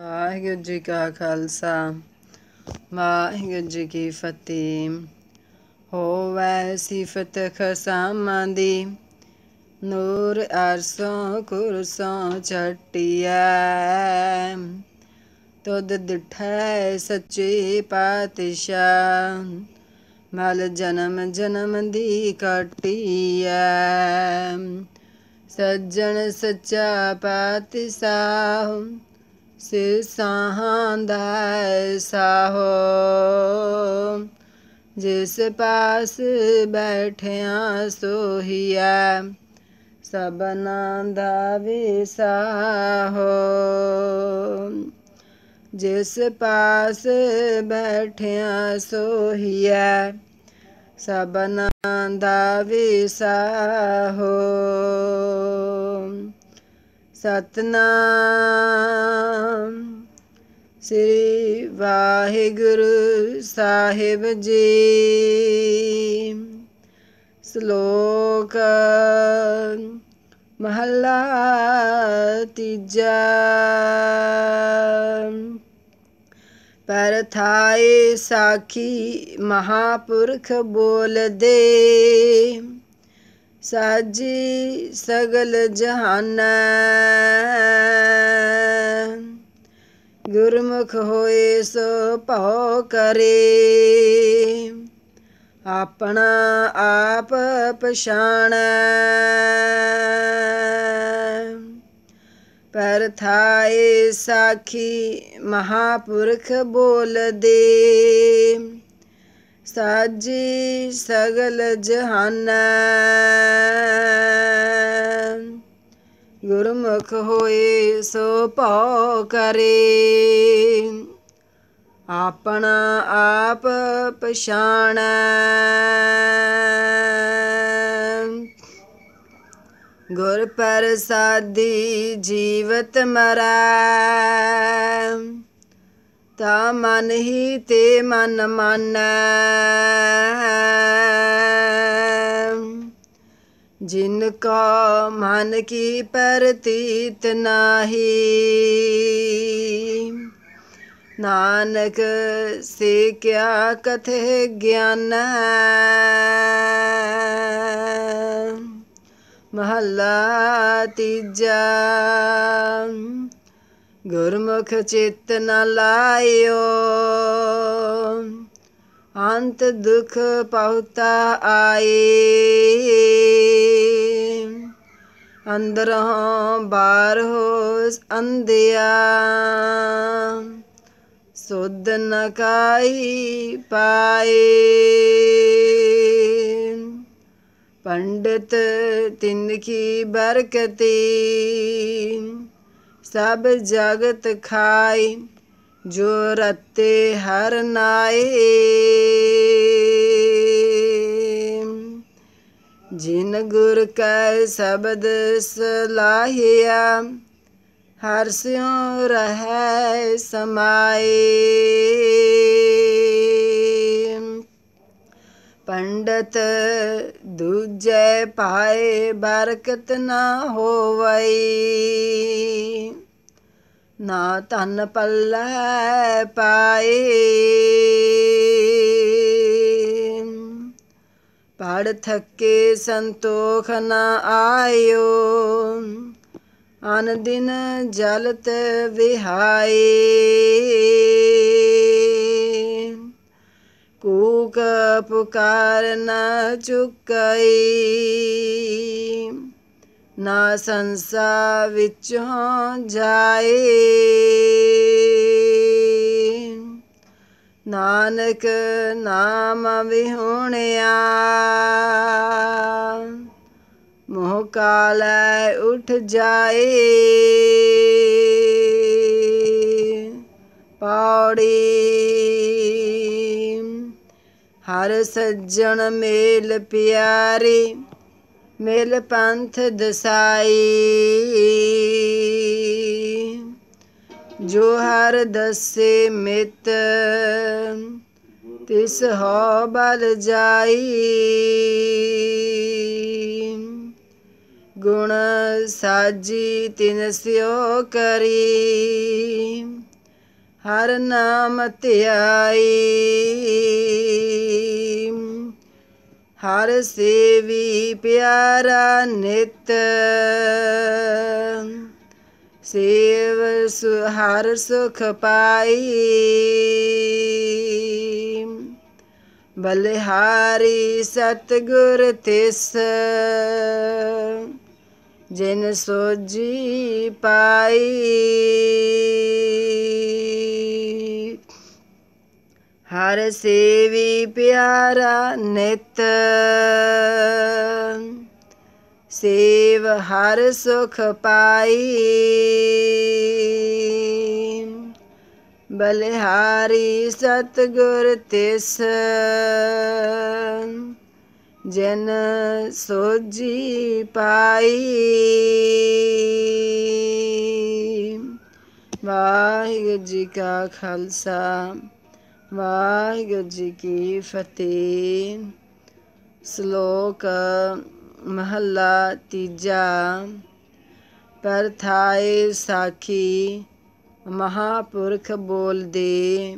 ਵਾਹਿਗੁਰੂ ਜੀ ਕਾ ਖਾਲਸਾ ਵਾਹਿਗੁਰੂ ਜੀ ਕੀ ਫਤਿਹ ਵੈ ਸਿਫਤ ਖਸਾਮਾਂ ਦੀ ਨੂਰ ਅਰਸੋਂ ਕੁਰਸੋਂ ਛਟਿਆ ਤਦ ਦਿਠੈ ਸੱਚੇ ਪਾਤਸ਼ਾਹ ਮਲ ਜਨਮ ਜਨਮ ਦੀ ਕਟਿਆ ਸੱਜਣ ਸੱਚਾ ਪਾਤਸ਼ਾਹ हो जिस पास बैठिया सोहिया सबना दा हो जिस पास बैठिया सोहिया सबना दा हो ਸਤਨਾਮ ਸ੍ਰੀ ਵਾਹਿਗੁਰੂ ਸਾਹਿਬ ਜੀ ਸ਼ਲੋਕ ਮਹਲਾ ਤੀਜਾ ਪਰਥਾਏ ਸਾਖੀ ਮਹਾਪੁਰਖ ਬੋਲਦੇ ਸਾਜੀ ਸਗਲ ਜਹਾਨ ਗੁਰਮੁਖ ਹੋਏ ਸੋ ਭਉ ਕਰੇ ਆਪਣਾ ਆਪ ਪਛਾਣੈ ਪਰ ਥਾਏ ਸਾਖੀ ਮਹਾਪੁਰਖ ਬੋਲਦੇ ਸਾਜੀ ਸਗਲ ਜਹਾਨ ਗੁਰਮੁਖ ਹੋਏ ਸੋ ਭਉ ਕਰੇ ਆਪਣਾ ਆਪ ਪਛਾਣ ਗੁਰ ਪਰਸਾਦੀ ਜੀਵਤ ਮਰੈ ਤਾ ਮਨ ਹੀ ਤੇ ਮਨ ਮਾਨੈ ਜਿਨ ਕਾ ਮਨ ਕੀ ਪਰਤੀਤ ਨਾਹੀ ਨਾਨਕ ਸੇ ਕਿਆ ਕਥੇ ਗਿਆਨ ਮਹੱਲਾ ਤੀਜਾ ਗੁਰਮੁਖ ਚਿਤ ਨ ਲਾਇਓ ਅੰਤ ਦੁਖ ਪਹੁਤਾ ਆਏ ਅੰਦਰ ਹੋ ਬਾਹਰ ਹੋ ਅੰਧਿਆ ਸੁਧ ਨ ਕਾਈ ਪਾਏ ਪੰਡਤ ਤਿੰਨ ਕੀ ਬਰਕਤੀ ਸਭ ਜਗਤ ਖਾਈ ਜੋ ਰਤੇ ਹਰ ਨਾਏ ਜਿਨ ਗੁਰ ਕੈ ਸਬਦ ਸਲਾਹਿਆ ਹਰ ਸਿਉ ਰਹੈ ਸਮਾਏ ਪੰਡਤ ਦੂਜੇ ਪਾਏ ਬਰਕਤ ਨਾ ਹੋਵਈ ਨਾ ਤਨ ਪੱਲੇ ਪਾਏ ਪੜ ਥੱਕੇ ਸੰਤੋਖ ਨਾ ਆਇਓ ਅਨ ਦਿਨ ਜਲਤ ਵਿਹਾਈ ਪੁਕਾਰ ਨਾ ਚੁਕਈ ਨਾ ਸੰਸਾ ਵਿੱਚੋਂ ਜਾਏ ਨਾਨਕ ਨਾਮ ਵਿਹੁਣਿਆ ਮੋਹ ਕਾਲੈ ਉਠ ਜਾਏ ਪੌੜੀ ਹਰ ਸੱਜਣ ਮੇਲ ਪਿਆਰੀ ਮੇਲ ਪੰਥ ਦਸਾਈ ਜੋ ਹਰ ਦਸੇ ਮਿਤ ਤਿਸ ਹੋ ਬਲ ਜਾਈ ਗੁਣ ਸਾਜੀ ਤਿਨ ਸਿਓ ਕਰੀ ਹਰ ਨਾਮ ਧਿਆਈ ਹਰ ਸੇਵੀ ਪਿਆਰਾ ਨਿਤ ਸੇਵ ਹਰ ਸੁਖ ਪਾਈ ਬਲਿਹਾਰੀ ਸਤਗੁਰ ਤਿਸ ਜਿਨ ਸੋਜੀ ਪਾਈ ਹਰ ਸੇਵੀ ਪਿਆਰਾ ਨਿਤ ਸੇਵ ਹਰ ਸੁਖ ਪਾਈ ਬਲਿਹਾਰੀ ਸਤਗੁਰ ਤਿਸ ਜਨ ਸੋਜੀ ਪਾਈ ਵਾਹਿਗੁਰੂ ਜੀ ਕਾ ਖਾਲਸਾ ਵਾਹਿਗੁਰੂ ਜੀ ਕੀ ਫਤਿਹ ਸ਼ਲੋਕ ਮਹੱਲਾ ਤੀਜਾ ਪਰਥਾਏ ਸਾਖੀ ਮਹਾਪੁਰਖ ਬੋਲਦੇ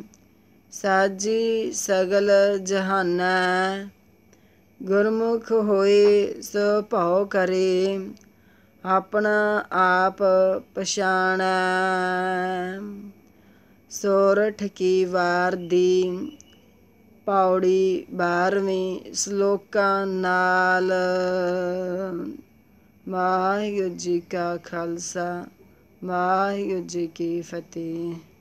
ਸਾਜੀ ਸਗਲ ਜਹਾਨਾ ਗੁਰਮੁਖ ਹੋਏ ਸੋ ਭਉ ਕਰੇ ਆਪਣਾ ਆਪ ਪਛਾਣਾ ਸੋਰਠ ਕੀ ਵਾਰ ਦੀ ਪੌੜੀ 12ਵੀਂ ਸ਼ਲੋਕਾਂ ਨਾਲ ਵਾਹਿਗੁਰੂ ਜੀ ਕਾ ਖਾਲਸਾ ਵਾਹਿਗੁਰੂ ਜੀ ਕੀ ਫਤਿਹ